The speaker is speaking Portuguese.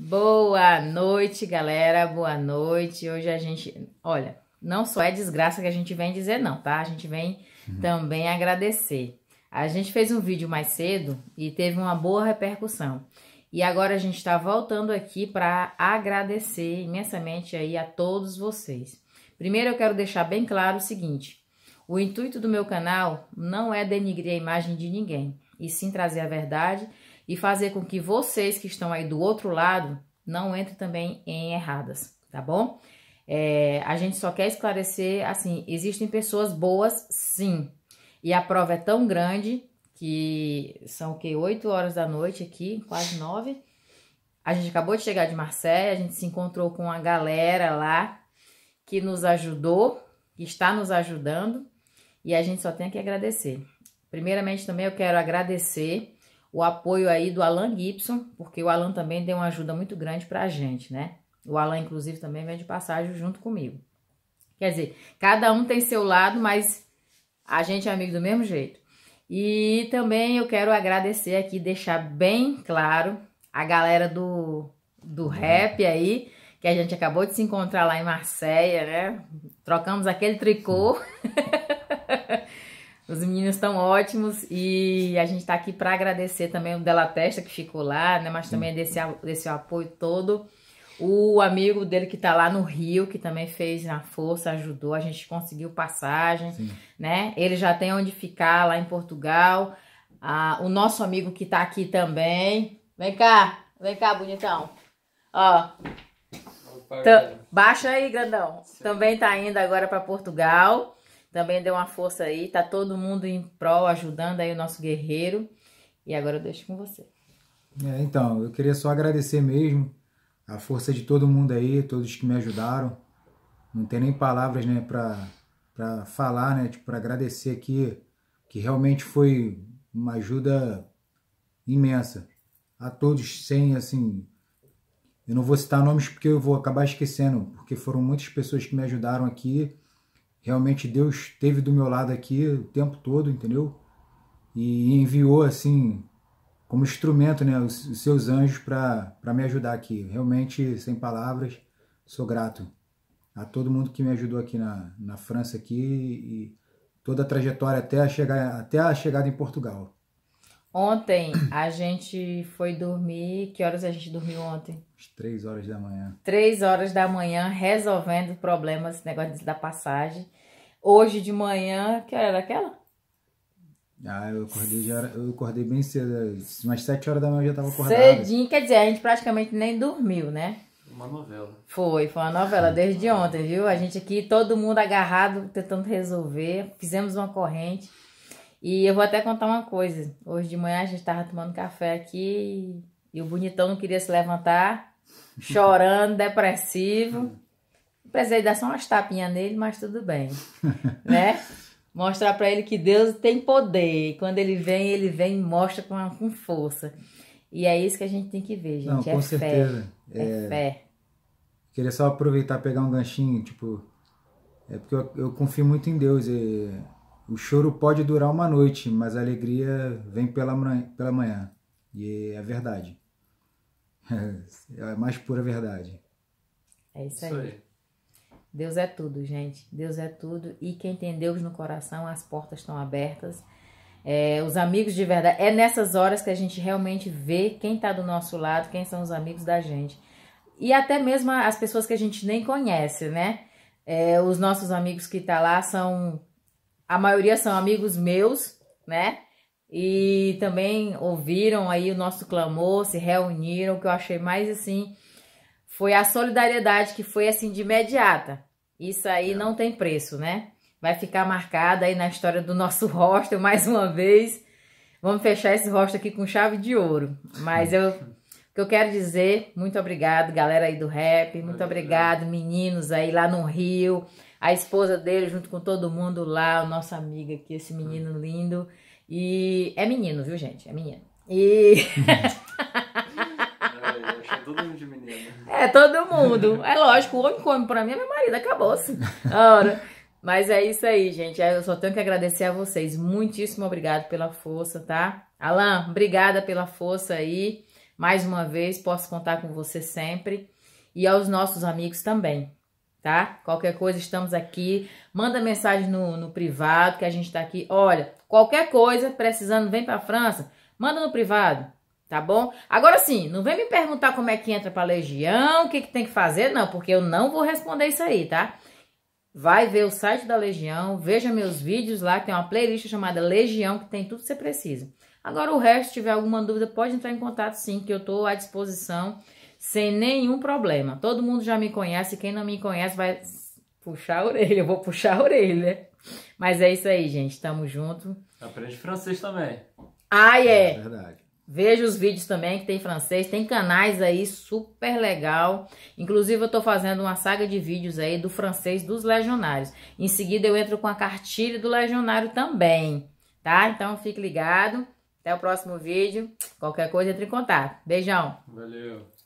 Boa noite, galera. Boa noite. Hoje a gente, olha, não só é desgraça que a gente vem dizer não, tá? A gente vem uhum. também agradecer. A gente fez um vídeo mais cedo e teve uma boa repercussão. E agora a gente está voltando aqui para agradecer imensamente aí a todos vocês. Primeiro eu quero deixar bem claro o seguinte: o intuito do meu canal não é denigrir a imagem de ninguém, e sim trazer a verdade e fazer com que vocês que estão aí do outro lado não entrem também em erradas, tá bom? É, a gente só quer esclarecer, assim, existem pessoas boas, sim. E a prova é tão grande que são o que? 8 horas da noite aqui, quase 9. A gente acabou de chegar de Marseille, a gente se encontrou com a galera lá que nos ajudou, que está nos ajudando, e a gente só tem que agradecer. Primeiramente também eu quero agradecer o apoio aí do Alan Gibson, porque o Alan também deu uma ajuda muito grande para a gente, né? O Alan, inclusive, também vem de passagem junto comigo. Quer dizer, cada um tem seu lado, mas a gente é amigo do mesmo jeito. E também eu quero agradecer aqui, deixar bem claro a galera do, do uhum. rap aí, que a gente acabou de se encontrar lá em Marseia, né? Trocamos aquele tricô. Os meninos estão ótimos e a gente está aqui para agradecer também o Della Testa que ficou lá, né? Mas também desse, desse apoio todo. O amigo dele que está lá no Rio, que também fez a força, ajudou, a gente conseguiu passagem, Sim. né? Ele já tem onde ficar lá em Portugal. Ah, o nosso amigo que está aqui também. Vem cá, vem cá, bonitão. Ó. Opa, baixa aí, grandão. Sim. Também está indo agora para Portugal. Também deu uma força aí, tá todo mundo em prol, ajudando aí o nosso guerreiro. E agora eu deixo com você. É, então, eu queria só agradecer mesmo a força de todo mundo aí, todos que me ajudaram. Não tem nem palavras, né, pra, pra falar, né, tipo, pra agradecer aqui, que realmente foi uma ajuda imensa. A todos, sem, assim, eu não vou citar nomes porque eu vou acabar esquecendo, porque foram muitas pessoas que me ajudaram aqui realmente Deus esteve do meu lado aqui o tempo todo, entendeu? E enviou assim como instrumento, né, os, seus anjos para me ajudar aqui. Realmente sem palavras, sou grato a todo mundo que me ajudou aqui na, na França aqui e toda a trajetória até a chegar até a chegada em Portugal. Ontem a gente foi dormir. Que horas a gente dormiu ontem? Às três horas da manhã. Três horas da manhã, resolvendo problemas, negócio da passagem. Hoje de manhã, que hora era aquela? Ah, eu acordei, já, eu acordei bem cedo, é umas sete horas da manhã eu já tava acordado. Cedinho, quer dizer, a gente praticamente nem dormiu, né? Uma novela. Foi, foi uma novela desde ontem, viu? A gente aqui, todo mundo agarrado, tentando resolver. Fizemos uma corrente. E eu vou até contar uma coisa. Hoje de manhã a gente estava tomando café aqui e o bonitão não queria se levantar, chorando, depressivo. Precisei dar só umas tapinhas nele, mas tudo bem, né? Mostrar para ele que Deus tem poder. E quando ele vem, ele vem e mostra com, com força. E é isso que a gente tem que ver, gente. Não, com é certeza. Fé. É... é fé. Queria só aproveitar pegar um ganchinho, tipo... É porque eu, eu confio muito em Deus e o choro pode durar uma noite, mas a alegria vem pela, pela manhã. E é verdade. É a mais pura verdade. É isso, isso aí. aí. Deus é tudo, gente. Deus é tudo. E quem tem Deus no coração, as portas estão abertas. É, os amigos de verdade. É nessas horas que a gente realmente vê quem está do nosso lado, quem são os amigos da gente. E até mesmo as pessoas que a gente nem conhece, né? É, os nossos amigos que estão tá lá são a maioria são amigos meus, né? E também ouviram aí o nosso clamor, se reuniram. O que eu achei mais assim foi a solidariedade que foi assim de imediata. Isso aí é. não tem preço, né? Vai ficar marcada aí na história do nosso hostel mais uma vez. Vamos fechar esse rosto aqui com chave de ouro. Mas eu que eu quero dizer, muito obrigado, galera aí do rap, muito obrigado, meninos aí lá no Rio, a esposa dele, junto com todo mundo lá, nossa amiga aqui, esse menino hum. lindo. E é menino, viu, gente? É menino. E. é, todo mundo de menino. É, todo mundo. É lógico, o homem come pra mim é meu marido, acabou-se. Assim, Ora. Mas é isso aí, gente. Eu só tenho que agradecer a vocês. Muitíssimo obrigado pela força, tá? Alan, obrigada pela força aí. Mais uma vez, posso contar com você sempre. E aos nossos amigos também tá? Qualquer coisa, estamos aqui. Manda mensagem no, no privado que a gente tá aqui. Olha, qualquer coisa, precisando, vem pra França, manda no privado, tá bom? Agora sim, não vem me perguntar como é que entra pra Legião, o que, que tem que fazer, não, porque eu não vou responder isso aí, tá? Vai ver o site da Legião, veja meus vídeos lá, que tem uma playlist chamada Legião, que tem tudo que você precisa. Agora, o resto, se tiver alguma dúvida, pode entrar em contato sim, que eu estou à disposição sem nenhum problema. Todo mundo já me conhece, quem não me conhece vai puxar a orelha, eu vou puxar a orelha. Né? Mas é isso aí, gente, tamo junto. Aprende francês também. Ah, é. é verdade. Veja os vídeos também que tem francês, tem canais aí super legal. Inclusive eu tô fazendo uma saga de vídeos aí do francês dos legionários. Em seguida eu entro com a cartilha do legionário também, tá? Então fique ligado. Até o próximo vídeo. Qualquer coisa entre em contato. Beijão. Valeu.